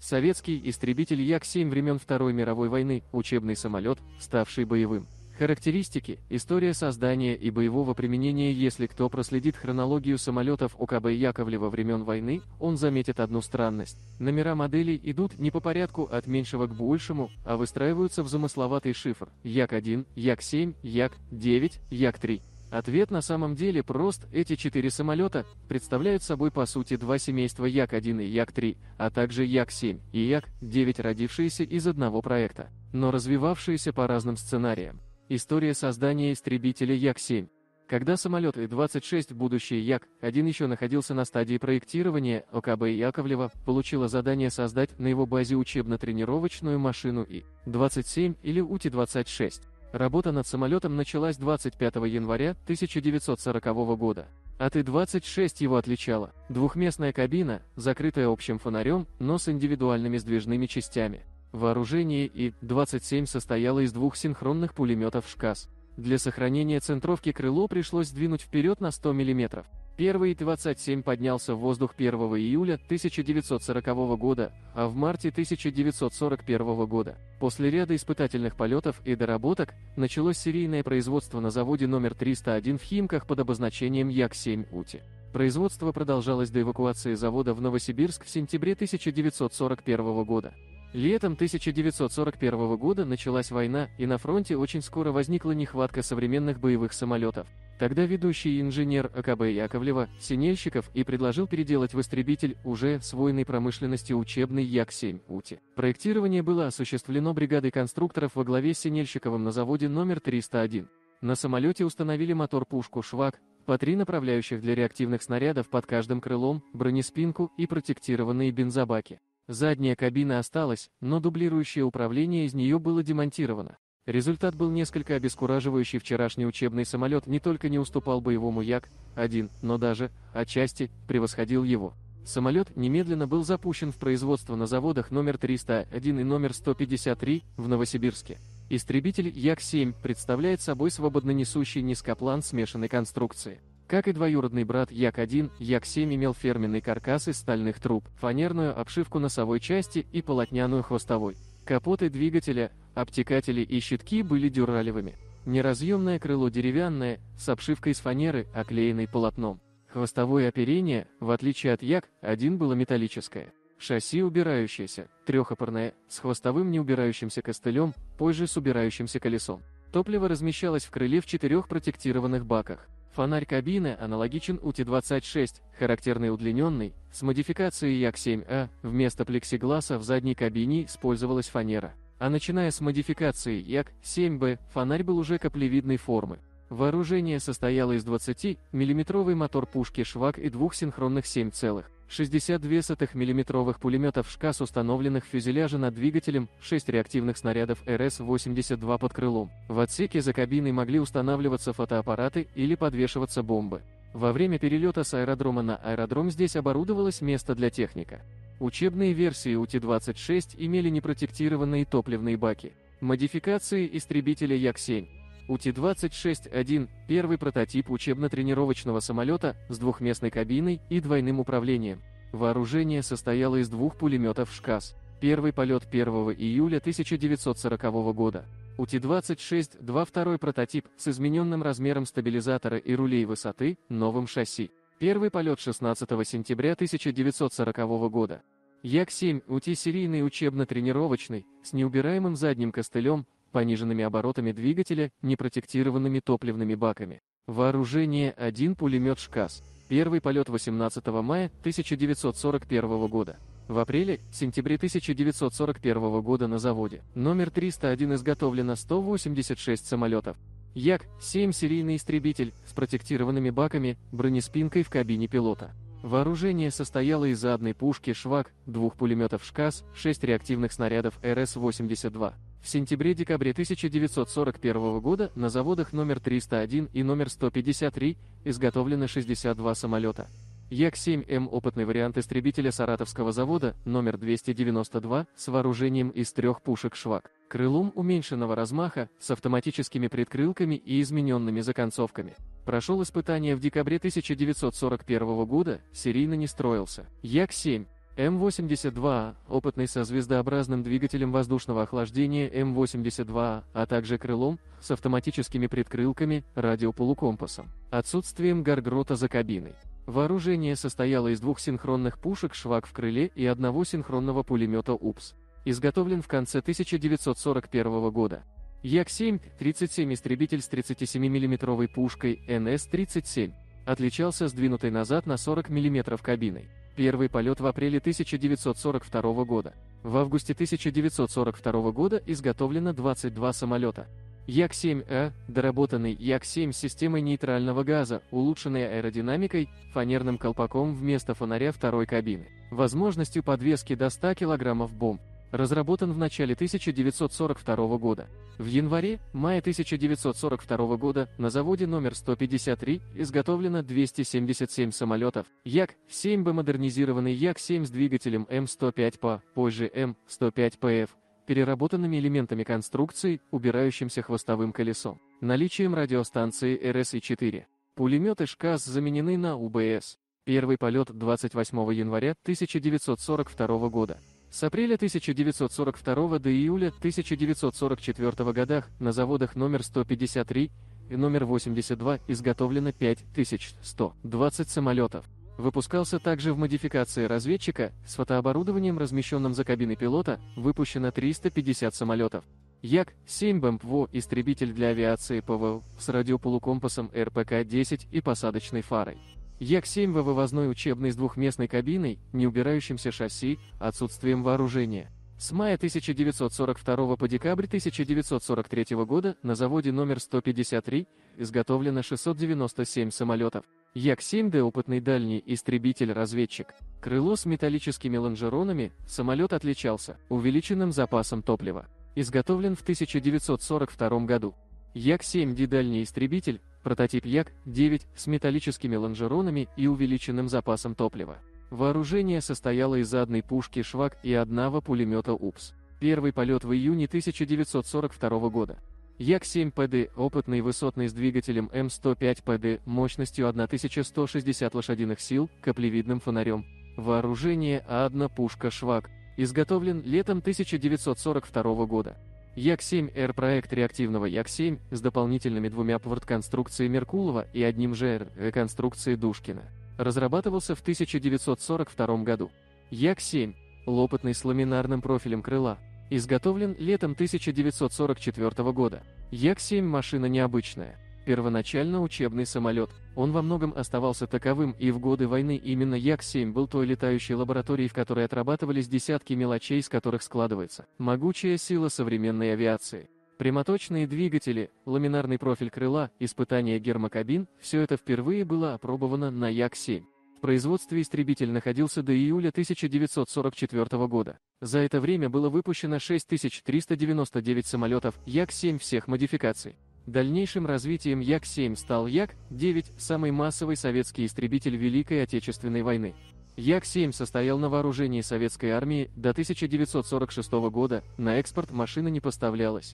Советский истребитель Як-7 времен Второй мировой войны, учебный самолет, ставший боевым. Характеристики, история создания и боевого применения Если кто проследит хронологию самолетов ОКБ Яковлева времен войны, он заметит одну странность. Номера моделей идут не по порядку от меньшего к большему, а выстраиваются в замысловатый шифр Як-1, Як-7, Як-9, Як-3. Ответ на самом деле прост, эти четыре самолета представляют собой по сути два семейства Як-1 и Як-3, а также Як-7 и Як-9, родившиеся из одного проекта, но развивавшиеся по разным сценариям. История создания истребителя Як-7. Когда самолет И-26, будущий Як-1 еще находился на стадии проектирования, ОКБ Яковлева получила задание создать на его базе учебно-тренировочную машину И-27 или ути 26 Работа над самолетом началась 25 января 1940 года. От а И-26 его отличала двухместная кабина, закрытая общим фонарем, но с индивидуальными сдвижными частями. Вооружение И-27 состояло из двух синхронных пулеметов ШКАС. Для сохранения центровки крыло пришлось сдвинуть вперед на 100 мм. Первый 27 поднялся в воздух 1 июля 1940 года, а в марте 1941 года, после ряда испытательных полетов и доработок, началось серийное производство на заводе номер 301 в Химках под обозначением Як-7-Ути. Производство продолжалось до эвакуации завода в Новосибирск в сентябре 1941 года. Летом 1941 года началась война, и на фронте очень скоро возникла нехватка современных боевых самолетов. Тогда ведущий инженер АКБ Яковлева, Синельщиков, и предложил переделать в истребитель уже освоенной промышленности учебный Як-7 УТИ. Проектирование было осуществлено бригадой конструкторов во главе с Синельщиковым на заводе номер 301. На самолете установили мотор-пушку «Швак», по три направляющих для реактивных снарядов под каждым крылом, бронеспинку и протектированные бензобаки. Задняя кабина осталась, но дублирующее управление из нее было демонтировано. Результат был несколько обескураживающий. Вчерашний учебный самолет не только не уступал боевому Як-1, но даже, отчасти, превосходил его. Самолет немедленно был запущен в производство на заводах номер 301 и номер 153 в Новосибирске. Истребитель Як-7 представляет собой свободно несущий низкоплан смешанной конструкции. Как и двоюродный брат Як-1, Як-7 имел ферменный каркас из стальных труб, фанерную обшивку носовой части и полотняную хвостовой. Капоты двигателя, обтекатели и щитки были дюралевыми. Неразъемное крыло деревянное, с обшивкой из фанеры, оклеенной полотном. Хвостовое оперение, в отличие от як один было металлическое. Шасси убирающееся, трехопорное, с хвостовым неубирающимся костылем, позже с убирающимся колесом. Топливо размещалось в крыле в четырех протектированных баках. Фонарь кабины аналогичен UT-26, характерный удлиненный, с модификацией Як-7А, вместо плексигласа в задней кабине использовалась фанера. А начиная с модификации Як-7Б, фонарь был уже каплевидной формы. Вооружение состояло из 20 миллиметровый мотор пушки «Швак» и двух синхронных 7 целых. 62 сотых миллиметровых пулеметов ШКАС, установленных в фюзеляже над двигателем, 6 реактивных снарядов РС-82 под крылом. В отсеке за кабиной могли устанавливаться фотоаппараты или подвешиваться бомбы. Во время перелета с аэродрома на аэродром здесь оборудовалось место для техника. Учебные версии УТ-26 имели непротектированные топливные баки. Модификации истребителя Як-7 УТ-26-1 – первый прототип учебно-тренировочного самолета с двухместной кабиной и двойным управлением. Вооружение состояло из двух пулеметов «ШКАС». Первый полет 1 июля 1940 года. УТ-26-2 – второй прототип с измененным размером стабилизатора и рулей высоты, новым шасси. Первый полет 16 сентября 1940 года. Як-7 УТ серийный учебно-тренировочный, с неубираемым задним костылем, пониженными оборотами двигателя, непротектированными топливными баками. Вооружение один пулемет ШКАС. Первый полет 18 мая 1941 года. В апреле-сентябре 1941 года на заводе номер 301 изготовлено 186 самолетов. Як-7 серийный истребитель с протектированными баками, бронеспинкой в кабине пилота. Вооружение состояло из одной пушки «Швак», двух пулеметов «ШКАС», шесть реактивных снарядов РС-82. В сентябре-декабре 1941 года на заводах номер 301 и номер 153 изготовлены 62 самолета. Як-7М эм – опытный вариант истребителя Саратовского завода номер 292 с вооружением из трех пушек «Швак», крылом уменьшенного размаха, с автоматическими предкрылками и измененными законцовками. Прошел испытание в декабре 1941 года, серийно не строился. Як-7 м 82 опытный со звездообразным двигателем воздушного охлаждения М-82А, а также крылом, с автоматическими предкрылками, радиополукомпасом, отсутствием гаргрота за кабиной. Вооружение состояло из двух синхронных пушек «Швак» в крыле и одного синхронного пулемета «УПС». Изготовлен в конце 1941 года. Як-7, 37 истребитель с 37 миллиметровой пушкой НС-37, отличался сдвинутой назад на 40 мм кабиной. Первый полет в апреле 1942 года. В августе 1942 года изготовлено 22 самолета. Як-7А, доработанный Як-7 с системой нейтрального газа, улучшенной аэродинамикой, фанерным колпаком вместо фонаря второй кабины, возможностью подвески до 100 кг бомб, разработан в начале 1942 года. В январе-мае 1942 года на заводе номер 153 изготовлено 277 самолетов Як-7 б модернизированный Як-7 с двигателем М105П, позже М105ПФ, переработанными элементами конструкции, убирающимся хвостовым колесом, наличием радиостанции рс 4 Пулеметы ШКАС заменены на УБС. Первый полет 28 января 1942 года. С апреля 1942 до июля 1944 годах на заводах номер 153 и номер 82 изготовлено 5120 самолетов. Выпускался также в модификации разведчика, с фотооборудованием, размещенным за кабиной пилота, выпущено 350 самолетов. Як-7 БМПВО – истребитель для авиации ПВО с радиополукомпасом РПК-10 и посадочной фарой. Як-7 во вывозной учебной с двухместной кабиной, неубирающимся шасси, отсутствием вооружения. С мая 1942 по декабрь 1943 года на заводе номер 153 изготовлено 697 самолетов. Як-7Д опытный дальний истребитель-разведчик. Крыло с металлическими лонжеронами, самолет отличался увеличенным запасом топлива. Изготовлен в 1942 году. Як-7Д дальний истребитель прототип Як-9 с металлическими лонжеронами и увеличенным запасом топлива. Вооружение состояло из одной пушки «Швак» и одного пулемета «УПС». Первый полет в июне 1942 года. Як-7ПД – опытный высотный с двигателем М105ПД мощностью 1160 лошадиных сил, каплевидным фонарем. Вооружение – одна пушка «Швак», изготовлен летом 1942 года як 7 р проект реактивного Як-7 с дополнительными двумя пворд-конструкции Меркулова и одним же конструкции Душкина разрабатывался в 1942 году. Як-7 – лопатный с ламинарным профилем крыла, изготовлен летом 1944 года. Як-7 машина необычная – первоначально учебный самолет, он во многом оставался таковым и в годы войны именно Як-7 был той летающей лабораторией, в которой отрабатывались десятки мелочей, из которых складывается могучая сила современной авиации. Прямоточные двигатели, ламинарный профиль крыла, испытания гермокабин – все это впервые было опробовано на Як-7. В производстве истребитель находился до июля 1944 года. За это время было выпущено 6399 самолетов Як-7 всех модификаций. Дальнейшим развитием Як-7 стал Як-9, самый массовый советский истребитель Великой Отечественной войны. Як-7 состоял на вооружении советской армии до 1946 года, на экспорт машина не поставлялась.